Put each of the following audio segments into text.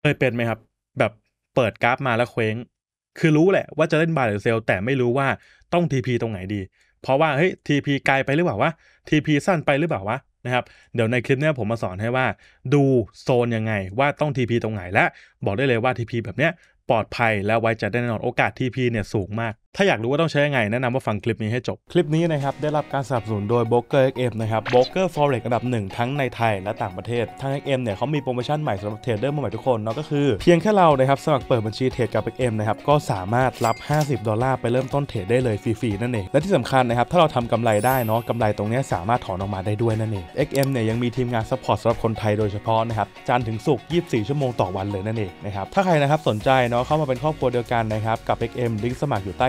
เคยเป็นไหมครับ แบบเปิดกราฟมาแล้วเคว้ง คือรู้แหละว่าจะเล่น บายหรือเซลแต่ไม่รู้ว่าต้อง TP ตรงไหนดี เพราะว่าเฮ้ย TP ไกลไปหรือเปล่าวะ TP สั้นไปหรือเปล่าวะนะครับเดี๋ยวในคลิปเนี้ยผมมาสอนให้ว่า ดูโซนยังไง ว่าต้อง TP ตรงไหนและบอกได้เลยว่า TP แบบเนี้ยปลอดภัยและไว้จจได้แน่นอนโอกาส TP เนี่ยสูงมากถ้าอยากรู้ว่าต้องใช้ยังไง แนะนำว่าฟังคลิปนี้ให้จบ คลิปนี้นะครับ ได้รับการสนับสนุนโดย b o k e r XM นะครับ b o k e r Forex อันดับหนึ่งทั้งในไทยและต่างประเทศทาง XM เนี่ยเขามีโปรโมชั่นใหม่สำหรับเทรดเดอร์ใหม่ทุกคนเนาะก็คือ เพียงแค่เรานะครับสมัครเปิดบัญชีเทรดกับ XM นะครับ ก็สามารถรับ 50 ดอลลาร์ไปเริ่มต้นเทรดได้เลยฟรีๆ นั่นเองและที่สำคัญนะครับถ้าเราทำกำไรได้เนาะกำไรตรงนี้สามารถถอนออกมาได้ด้วยนั่นเอง XM เนี่ยยังมีทีมงานซัพพอร์ตสำหรับคนไทยโดยเฉพาะนะครับจันถึงศุกร์24 ชั่วโมงต่อวันเลยนั่นเองนะครับถ้าใครนะครับสนใจเนาะเข้ามาเป็นครอบครัวเดียวกันนะครับกับ XM ลิงก์สมัครอยู่ใต้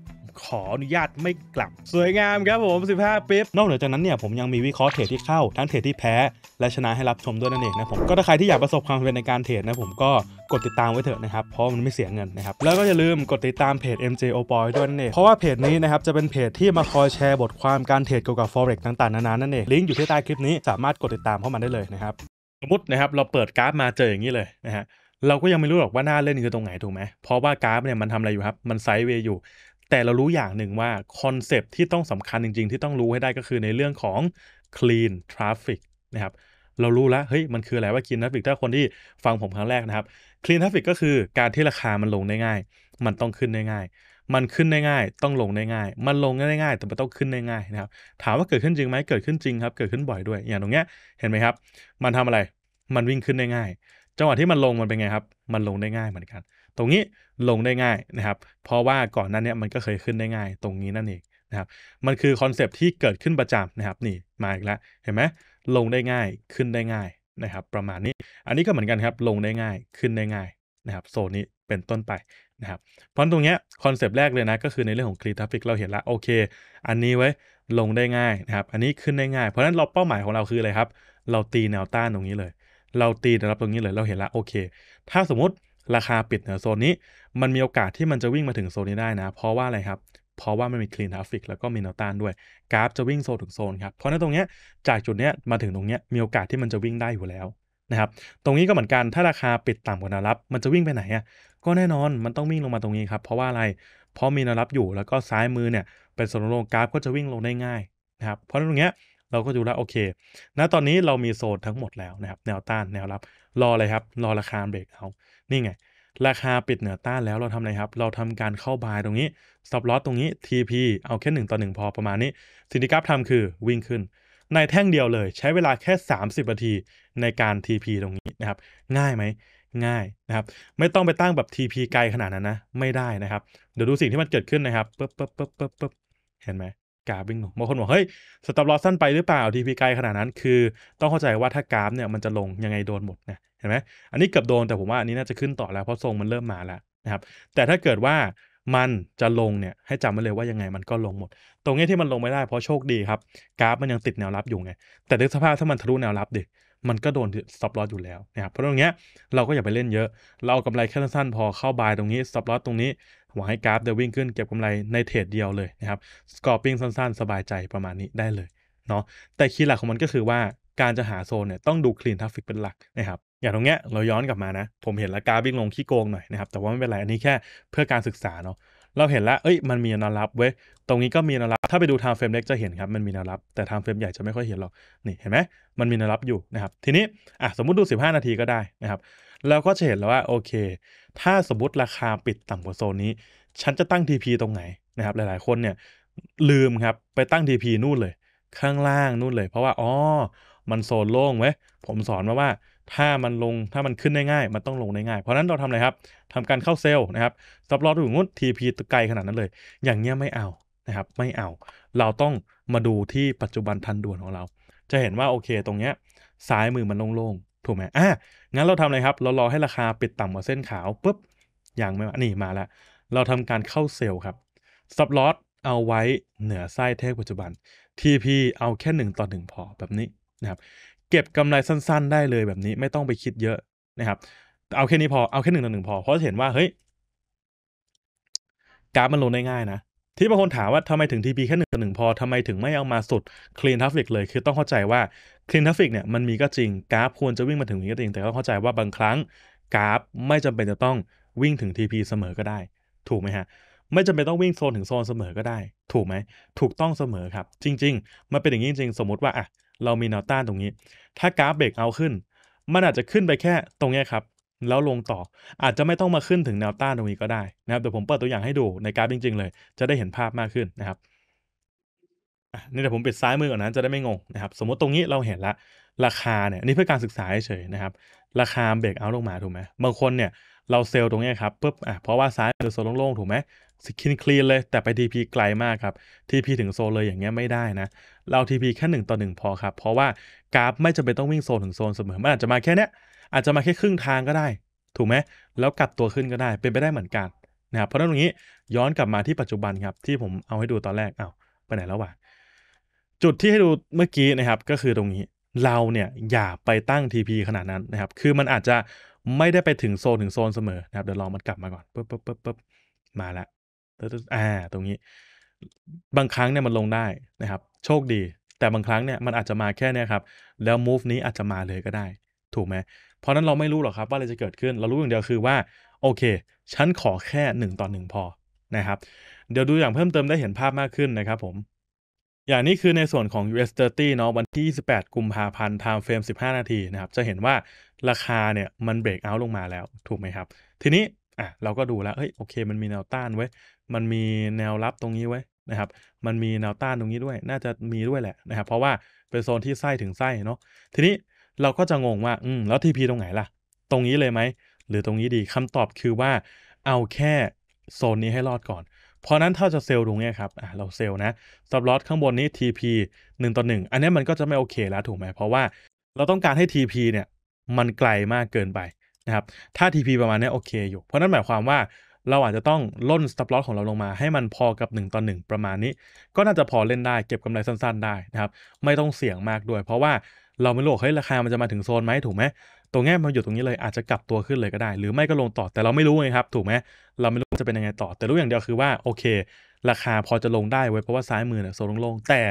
ขออนุญาตไม่กลับ สวยงามครับผม 15ปิ๊บนอกเหนือจากนั้นเนี่ย ผมยังมีวิเคราะห์เทรดที่เข้า ทั้งเทรดที่แพ้ และชนะให้รับชมด้วยนั่นเองนะผม ก็ถ้าใครที่อยากประสบความสำเร็จในการเทรดนะผมก็ กดติดตามไว้เถอะนะครับ เพราะมันไม่เสียเงินนะครับ แล้วก็อย่าลืมกดติดตามเพจ MJ o b o y ด้วยนั่นเองเพราะว่าเพจนี้นะครับจะเป็นเพจที่มาคอยแชร์บทความการเทรดเกี่ยวกับ forex ต่างๆ นานานั่นเองลิงก์อยู่ที่ใต้คลิปนี้สามารถกดติดตามเข้ามาได้เลยนะครับสมมตินะครับเราเปิดกราฟมาเจออย่างนี้เลยนะฮะเราก็ยังไม่รู้หรอกว่าหน้าเล่นคือตรงไหนถูกไหมเพราะว่ากราฟเนี่ยมันทำอะไรอยู่ครับมันไซด์เวย์อยู่แต่เรารู้อย่างหนึ่งว่าคอนเซปที่ต้องสำคัญจริงๆ ที่ต้องรู้ให้ได้ก็คือในเรื่องของ clean traffic นะครับเรารู้แล้วเฮ้ยมันคืออะไรว่า clean traffic ถ้าคนที่ฟังผมครั้งแรกนะครับ clean traffic ก็คือการที่ราคามันลงได้ง่ายมันต้องขึ้นได้ง่ายมันขึ้นได้ง่ายต้องลงได้ง่ายมันลงได้ง่ายแต่มันต้องขึ้นได้ง่ายนะครับ ถามว่าเกิดขึ้นจริงไหมเกิดขึ้นจริงครับ เกิดขึ้นบ่อยด้วยอย่างตรงเนี้ยเห็นไหมครับ มันทำอะไรมันวิ่งขึ้นได้ง่ายจังหวะที่มันลงมันเป็นไงครับมันลงได้ง่ายเหมือนกันตรงนี้ลงได้ง่ายนะครับเพราะว่าก่อนนั้นเนี่ยมันก็เคยขึ้นได้ง่าย ตรงนี้นั่นเองนะครับมันคือคอนเซปที่เกิดขึ้นประจำนะครับนี่มาอีกแล้วเห็นไหมลงได้ง่ายขึ้นได้ง่ายนะครับ ประมาณนี้อันนี้ก็เหมือนกันครับลงได้ง่ายขึ้นได้ง่ายนะครับโซนนี้เป็นต้นไปนะครับเพราะตรงเนี้ยคอนเซปต์แรกเลยนะก็คือในเรื่องของคลีทัฟฟิกเราเห็นละโอเค อันนี้ไว้ลงได้ง่ายนะครับอันนี้ขึ้นได้ง่าย เพราะฉะนั้นเราเป้าหมายของเราคืออะไรครับเราตีแนวต้านตรงนี้เลยเราตีนะครับตรงนี้เลยเราเห็นละโอเค ถ้าสมมติราคาปิดเหนือโซนนี้ มันมีโอกาสที่มันจะวิ่งมาถึงโซนนี้ได้นะเพราะว่าอะไรครับเพราะว่ามันมีคลีนทราฟิกแล้วก็มีแนวต้านด้วยกราฟจะวิ่งโซนถึงโซนครับเพราะในตรงเนี้ยจากจุดเนี้ยมาถึงตรงเนี้ยมีโอกาสที่มันจะวิ่งได้อยู่แล้วนะครับตรงนี้ก็เหมือนกันถ้าราคาปิดต่ำกว่าแนวรับ มันจะวิ่งไปไหนอ่ะก็แน่นอนมันต้องวิ่งลงมาตรงนี้ครับเพราะว่าอะไรเพราะมีแนวรับอยู่แล้วก็ซ้ายมือเนี่ยเป็นโซนลงกราฟก็จะวิ่งลงได้ง่ายนะครับเพราะในตรงเนี้ยเราก็ดูแล้ว โอเค ณตอนนี้เรามีโซนทั้งหมดแล้วนะครับแนวต้านแนวรับรออะไรครับ รอราคาเบรกเอานี่ไง ราคาปิดเหนือต้านแล้วเราทำอะไรครับ เราทำการเข้าบายตรงนี้ stop loss ตรงนี้ TP เอาแค่1ต่อ1 พอประมาณนี้ สิ่งที่กราฟทำคือวิ่งขึ้น ในแท่งเดียวเลย ใช้เวลาแค่ 30นาทีในการ TP ตรงนี้นะครับง่ายไหมง่ายนะครับไม่ต้องไปตั้งแบบ TP ไกลขนาดนั้นนะไม่ได้นะครับ เดี๋ยวดูสิ่งที่มันเกิดขึ้นนะครับปึ๊บปึ๊บปึ๊บปึ๊บเห็นไหมกราฟวิ่งลงบางคนบอกเฮ้ยสต็อปลอสสั้นไปหรือเปล่าทีพีไกลขนาดนั้น คือ ต้องเข้าใจว่าถ้ากราฟเนี่ยมันจะลงยังไงโดนหมดนะเห็นไหมอันนี้เกือบโดนแต่ผมว่าอันนี้น่าจะขึ้นต่อแล้วเพราะทรงมันเริ่มมาแล้วนะครับแต่ถ้าเกิดว่ามันจะลงเนี่ยให้จำไว้เลยว่ายังไงมันก็ลงหมด ตรงนี้ที่มันลงไม่ได้เพราะโชคดีครับกราฟมันยังติดแนวรับอยู่ไงแต่ดึกสภาพถ้ามันทะลุแนวรับดิมันก็โดนสต็อปลอสอยู่แล้วนะครับเพราะตรงเนี้ยเราก็อย่าไปเล่นเยอะเรากำไรแค่สั้นๆพอเข้าบายตรงนี้สต็อปลอสตรงนี้หวังให้กราฟเดวิ่งขึ้นเก็บกำไรในเทรดเดียวเลยนะครับสกอร์ปิ้งสั้นๆสบายใจประมาณนี้ได้เลยเนาะแต่คีย์หลักของมันก็คือว่าการจะหาโซนเนี่ยต้องดูคลีนทราฟิกเป็นหลักนะครับ อย่างตรงเนี้ย เราย้อนกลับมานะ ผมเห็นแล้วกราฟวิ่งลงขี้โกงหน่อยนะครับ แต่ว่าไม่เป็นไร อันนี้แค่เพื่อการศึกษาเนาะเราเห็นแล้วเอ้ยมันมีแนวรับเว้ยตรงนี้ก็มีแนวรับ ถ้าไปดูไทม์เฟรมเล็กจะเห็นครับมันมีแนวรับ แต่ไทม์เฟรมใหญ่จะไม่ค่อยเห็นหรอกนี่เห็นไหมมันมีแนวรับอยู่นะครับทีนี้อ่ะสมมุติดู 15 นาทีก็ได้นะครับเราก็จะเห็นแล้วว่าโอเค ถ้าสมมติราคาปิดต่ำกว่าโซนนี้ ฉันจะตั้ง TP ตรงไหนนะครับ หลายๆคนเนี่ยลืมครับไปตั้ง TP นู่นเลย ข้างล่างนู่นเลย เพราะว่าอ๋อ มันโซนโล่งไว้ผมสอนมาว่าถ้ามันลงถ้ามันขึ้นได้ง่ายมันต้องลงได้ง่าย เพราะนั้นเราทำอะไรครับทำการเข้าเซลล์นะครับสับลอตถึงงุ้น TP ไกลขนาดนั้นเลย อย่างเงี้ยไม่เอานะครับไม่เอา เราต้องมาดูที่ปัจจุบันทันด่วนของเรา จะเห็นว่าโอเคตรงเนี้ยซ้ายมือมันโล่งถูกไหม อ่ะ งั้นเราทำอะไรครับ เรารอให้ราคาปิดต่ำกว่าเส้นขาวปุ๊บอย่างไม่มา นี่มาแล้ว เราทำการเข้าเซลล์ครับซับลอตเอาไว้เหนือไส้เทคปัจจุบัน TP เอาแค่1ต่อ1พอแบบนี้นะครับ เก็บกำไรสั้นๆ ได้เลยแบบนี้ไม่ต้องไปคิดเยอะนะครับ เอาแค่นี้พอ เอาแค่หนึ่งต่อหนึ่งพอ เพราะเห็นว่า เฮ้ยกราฟมันลงได้ง่ายนะที่บางคนถามว่าทำไมถึง TP แค่หนึ่งต่อหนึ่งพอทำไมถึงไม่เอามาสุด Clean Traffic เลย คือต้องเข้าใจว่า Clean Traffic เนี่ยมันมีก็จริงกราฟควรจะวิ่งมาถึงนี้ก็จริงแต่ก็เข้าใจว่าบางครั้งกราฟไม่จำเป็นจะต้องวิ่งถึง TP เสมอก็ได้ถูกไหมฮะ ไม่จำเป็นต้องวิ่งโซนถึงโซนเสมอ ก็ได้ ถูกไหมถูกต้องเสมอครับ จริง ๆ มันเป็นอย่างนี้จริงสมมติว่าอ่ะเรามีแนวต้านตรงนี้ ถ้ากราฟเบรกเอาขึ้น มันอาจจะขึ้นไปแค่ตรงนี้ครับแล้วลงต่ออาจจะไม่ต้องมาขึ้นถึงแนวต้านตรงนี้ก็ได้นะครับเดี๋ยวผมเปิดตัวอย่างให้ดูในกราฟจริงๆ เลย จะได้เห็นภาพมากขึ้นนะครับนี่เดี๋ยวผมปิดซ้ายมือก่อนนะจะได้ไม่งงนะครับสมมติตรงนี้เราเห็นละ ราคาเนี่ยนี่เพื่อการศึกษาเฉยๆนะครับราคาเบรกเอาลงมาถูกไหมบางคนเนี่ยเราเซลล์ตรงนี้ครับปุ๊บอ่ะเพราะว่าซ้ายเป็นโซนโล่งๆถูกไหมสกินคลีนเลยแต่ไป TP ไกลมากครับ TP ถึงโซนเลยอย่างเงี้ยไม่ได้นะเรา TP แค่1ต่อ1พอครับเพราะว่ากราฟไม่จำเป็นต้องวิ่งโซนถึงโซนเสมอมันอาจจะมาแค่เนี้ยอาจจะมาแค่ครึ่งทางก็ได้ ถูกไหมแล้วกลับตัวขึ้นก็ได้ เป็นไปได้เหมือนกัน นะครับ เพราะนั้นตรงนี้ย้อนกลับมาที่ปัจจุบันครับที่ผมเอาให้ดูตอนแรกเอา้าไปไหนแล้ววะจุดที่ให้ดูเมื่อกี้นะครับ ก็คือตรงนี้เราเนี่ยอย่าไปตั้ง TP ขนาดนั้นนะครับ คือมันอาจจะไม่ได้ไปถึงโซนถึงโซนเสมอนะครับเดี๋ยวลองมันกลับมาก่อนปุ๊บปุ๊บปุ๊บปุ๊บมาละอ่าตรงนี้ บางครั้งเนี่ยมันลงได้นะครับ โชคดี แต่บางครั้งเนี่ยมันอาจจะมาแค่นี้ครับแล้ว move นี้อาจจะมาเลยก็ได้ ถูกไหมเพราะนั้นเราไม่รู้หรอกครับว่าอะไรจะเกิดขึ้น เรารู้อย่างเดียวคือว่า โอเค ฉันขอแค่ 1ต่อ1พอนะครับ เดี๋ยวดูอย่างเพิ่มเติมได้เห็นภาพมากขึ้นนะครับผม อย่างนี้คือในส่วนของ US 30เนาะวันที่ 28 กุมภาพันธ์ time frame 15 นาทีนะครับจะเห็นว่าราคาเนี่ยมันเบรกเอาลงมาแล้ว ถูกไหมครับ ทีนี้อ่ะเราก็ดูแล้วเฮ้ยโอเคมันมีแนวต้านไว้มันมีแนวรับตรงนี้ไว้นะครับมันมีแนวต้านตรงนี้ด้วย น่าจะมีด้วยแหละนะครับเพราะว่าเป็นโซนที่ไส้ถึงไส้เนาะทีนี้เราก็จะงงว่าอืมแล้ว TP ตรงไหนล่ะ ตรงนี้เลยไหมหรือตรงนี้ดีคำตอบคือว่า เอาแค่โซนนี้ให้รอดก่อนเพราะนั้นถ้าจะเซลล์ตรงนี้ครับเราเซลล์นะสับลอสข้างบนนี้ TP 1ต่อ1อันนี้มันก็จะไม่โอเคแล้วถูกไหมเพราะว่าเราต้องการให้ TP เนี่ยมันไกลมากเกินไปนะครับถ้า TP ประมาณนี้โอเคอยู่เพราะนั้นหมายความว่า เราอาจจะต้องล่นสต็อปลอสของเราลงมา ให้มันพอกับ1ต่อ1ประมาณนี้ ก็น่าจะพอเล่นได้เก็บกำไรสั้นๆ ได้นะครับไม่ต้องเสี่ยงมากด้วย เพราะว่าเราไม่รู้เฮ้ย ราคามันจะมาถึงโซนไหมถูกไหม ตรงนี้มันอยู่ตรงนี้เลย อาจจะกลับตัวขึ้นเลยก็ได้ หรือไม่ก็ลงต่อ แต่เราไม่รู้ไงครับ ถูกไหมเราไม่รู้จะเป็นยังไงต่อ แต่รู้อย่างเดียวคือว่าโอเค ราคาพอจะลงได้ไว้เพราะว่าซ้ายมือเนี่ยโซนลงๆแต่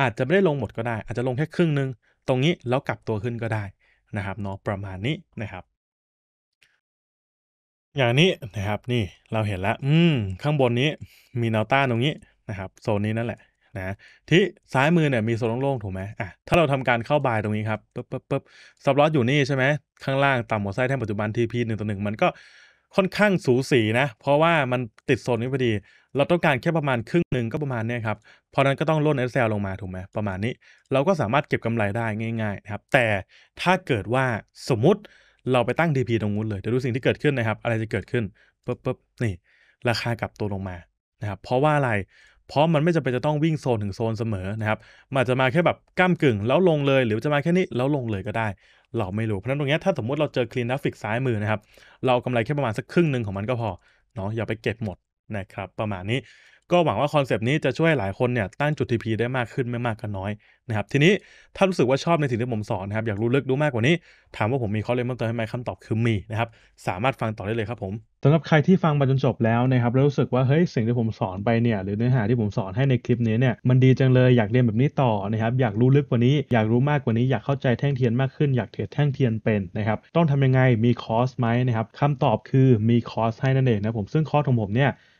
อาจจะไม่ได้ลงหมดก็ได้ อาจจะลงแค่ครึ่งนึง ตรงนี้แล้วกลับตัวขึ้นก็ได้นะครับเนาะประมาณนี้นะครับ อย่างนี้นะครับ นี่เราเห็นแล้วอืม ข้างบนนี้มีแนวต้านตรงนี้นะครับ โซนนี้นั่นแหละนะที่ซ้ายมือเนี่ยมีโซนโล่งๆถูกไหมอ่ะถ้าเราทำการเข้าบายตรงนี้ครับปึ๊บปึ๊บปึ๊บซับล้ออยู่นี่ใช่ไหม ข้างล่างต่ำัวไส้แท่งปัจจุบันทีพีหนึ่งต่อหนึ่งมันก็ค่อนข้างสูสีนะ เพราะว่ามันติดโซนนี้พอดี เราต้องการแค่ประมาณครึ่งหนึ่งก็ประมาณนี้ครับเพราะนั้นก็ต้องล่นเอสลลงมาถูกไหม ประมาณนี้เราก็สามารถเก็บกำไรได้ง่ายๆนะครับ แต่ถ้าเกิดว่าสมมติเราไปตั้ง DP ตรงนู้นเลยเดี๋ยวดูสิ่งที่เกิดขึ้นนะครับ อะไรจะเกิดขึ้นปึ๊บปึ๊บนี่ ราคากลับตัวลงมานะครับเพราะว่าอะไรเพราะมันไม่จำเป็นจะต้องวิ่งโซนถึงโซนเสมอนะครับ มันจะมาแค่แบบก้ามกึ่ง แล้วลงเลยหรือจะมาแค่นี้ แล้วลงเลยก็ได้ เราไม่รู้ เพราะนั้นตรงนี้ถ้าสมมติเราเจอคลีนดัาฟิกซ้ายมือนะครับ เรากำไรแค่ประมาณสักครึ่งหนึ่งของมันก็พอ เนาะอย่าไปเก็บหมดนะครับ ประมาณนี้ก็หวังว่าคอนเซปต์นี้จะช่วยหลายคนเนี่ยตั้งจุด TP ได้มากขึ้นไม่มากก็น้อยนะครับทีนี้ถ้ารู้สึกว่าชอบในสิ่งที่ผมสอนนะครับ อยากรู้ลึกรู้มากกว่านี้ ถามว่าผมมีข้อเล่นเพิ่มเติมไหมคำตอบคือมีนะครับสามารถฟังต่อได้เลยครับผมสำหรับใครที่ฟังมาจนจบแล้วนะครับแล้วรู้สึกว่าเฮ้ยสิ่งที่ผมสอนไปเนี่ยหรือเนื้อหาที่ผมสอนให้ในคลิปนี้เนี่ยมันดีจังเลยอยากเรียนแบบนี้ต่อนะครับอยากรู้ลึกกว่านี้อยากรู้มากกว่านี้ อยากเข้าใจแท่งเทียนมากขึ้นอยากเทรดแท่งเทียนเป็นนะครับต้องทำยังไงมีคอร์สไหมนะครับคำตอบคือมีคอร์สให้นั่นเองนะผมซึ่งคอร์สของผมเนี่ย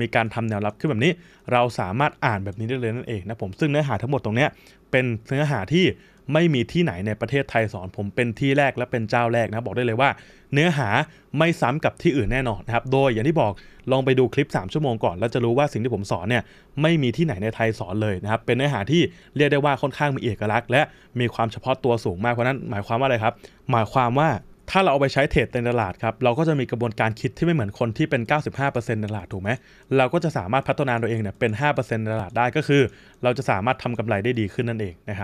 มีการทำแนวรับขึ้นแบบนี้เราสามารถอ่านแบบนี้ได้เลยนั่นเองนะผมซึ่งเนื้อหาทั้งหมดตรงนี้เป็นเนื้อหาที่ไม่มีที่ไหนในประเทศไทยสอน ผมเป็นที่แรกและเป็นเจ้าแรกนะบอกได้เลยว่า เนื้อหาไม่ซ้ำกับที่อื่นแน่นอนนะครับ โดยอย่างที่บอกลองไปดูคลิป 3 ชั่วโมงก่อน แล้วจะรู้ว่าสิ่งที่ผมสอนเนี่ยไม่มีที่ไหนในไทยสอนเลยนะครับเป็นเนื้อหาที่เรียกได้ว่าค่อนข้างมีเอกลักษณ์และมีความเฉพาะตัวสูงมากเพราะนั้นหมายความว่าอะไรครับ หมายความว่าถ้าเราเอาไปใช้เทรดในตลาดครับ เราก็จะมีกระบวนการคิดที่ไม่เหมือนคนที่เป็น 95%ในตลาดถูกไหม เราก็จะสามารถพัฒนาตัวเองเนี่ยเป็น5%ในตลาดได้ก็คือ เราจะสามารถทำกำไรได้ดีขึ้นนั่นเองนะครับ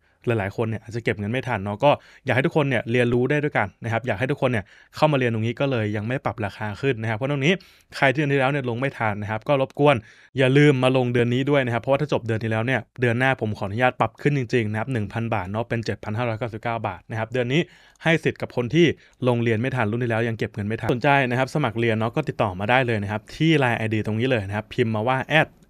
หลายๆคน เนี่ย อาจจะ เก็บเงินไม่ ทัน เนาะ ก็อยากให้ทุก คน เนี่ย เรียนรู้ได้ด้วยกัน นะครับ อยากให้ ทุก คน เนี่ย เข้ามา เรียน ตรงนี้ ก็เลย ยัง ไม่ ปรับ ราคา ขึ้น นะครับ เพราะ ตรงนี้ ใครที่เดือนที่แล้ว เนี่ย ลง ไม่ ทัน นะครับ ก็รบกวน อย่าลืม มา ลง เดือนนี้ ด้วย นะครับ เพราะว่า ถ้า จบ เดือนที่แล้ว เนี่ย เดือน หน้า ผม ขออนุญาต ปรับ ขึ้น จริงๆนะครับหนึ่งพันบาท เนาะ เป็น้าสิบาท นะครับ เดือนนี้ ให้สิทธิ์กับคนที่ลงเรียนไม่ทันรุ่นที่แล้วยังเก็บเงินไม่ทันสนใจนะครับสมัครเรียนเนาะก็ติดต่อมาได้เลยนะครับที่ไ i n e ID ตรงนี้เลยนะครับพิมพ์มาว่า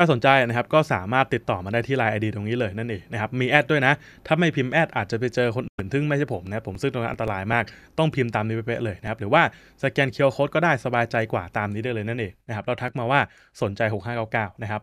ถ้าสนใจนะครับก็สามารถติดต่อมาได้ที่ไลน์ไอดีตรงนี้เลยนั่นเองนะครับมีแอดด้วยนะ ถ้าไม่พิมพ์แอดอาจจะไปเจอคนอื่นทึ่งไม่ใช่ผมนะผมซึ่งตรงนั้นอันตรายมาก ต้องพิมพ์ตามนี้เป๊ะเลยนะครับ หรือว่า สแกนเคียร์โค้ดก็ได้สบายใจกว่าตามนี้ได้เลยนั่นเองนะครับเราทักมาว่าสนใจ 6599 นะครับ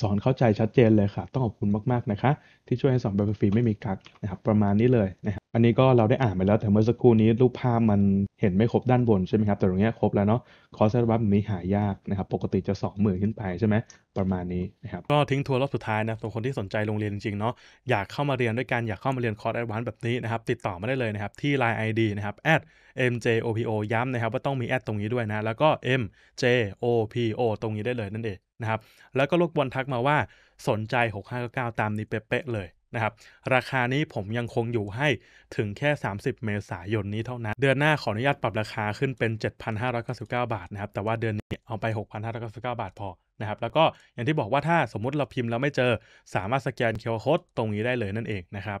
สอนเข้าใจชัดเจนเลยค่ะ ต้องขอบคุณมาก ๆ นะคะที่ช่วยให้สอนแบบฟรีไม่มีกักนะครับประมาณนี้เลยนะครับอันนี้ก็เราได้อ่านไปแล้ว แต่เมื่อสักครู่นี้รูปภาพมันเห็นไม่ครบด้านบนใช่ไหมครับแต่ตรงนี้ครบแล้วเนาะคอร์สรับแบบนี้หายากนะครับปกติจะ2มื่นขึ้นไปใช่ไหมประมาณนี้นะครับก็ทิ้งทัวร์รอบสุดท้ายนะสำหรับคนที่สนใจโรงเรียนจริงๆเนาะอยากเข้ามาเรียนด้วยกันอยากเข้ามาเรียนคอร์สแอดวานซ์แบบนี้นะครับติดต่อมาได้เลยนะครับที่ Line ID นะครับ @mjopo ย้ำนะครับว่าต้องมีแอดตรงนี้ด้วยนะแล้วก็ mjopo ตรงนี้ได้เลยนั่นเองะครับแล้วก็ลูกบอลทักมาว่าสนใจ 6599ตามนี้เป๊ะเลยนะครับ ราคานี้ผมยังคงอยู่ให้ถึงแค่ 30 เมษายนนี้เท่านั้น เดือนหน้าขออนุญาตปรับราคาขึ้นเป็น 7,599บาท นะครับ แต่ว่าเดือนนี้เอาไป 6,599บาทพอนะครับ แล้วก็อย่างที่บอกว่าถ้าสมมุติเราพิมพ์แล้วไม่เจอสามารถสแกนเคอร์โคดตรงนี้ได้เลยนั่นเองนะครับ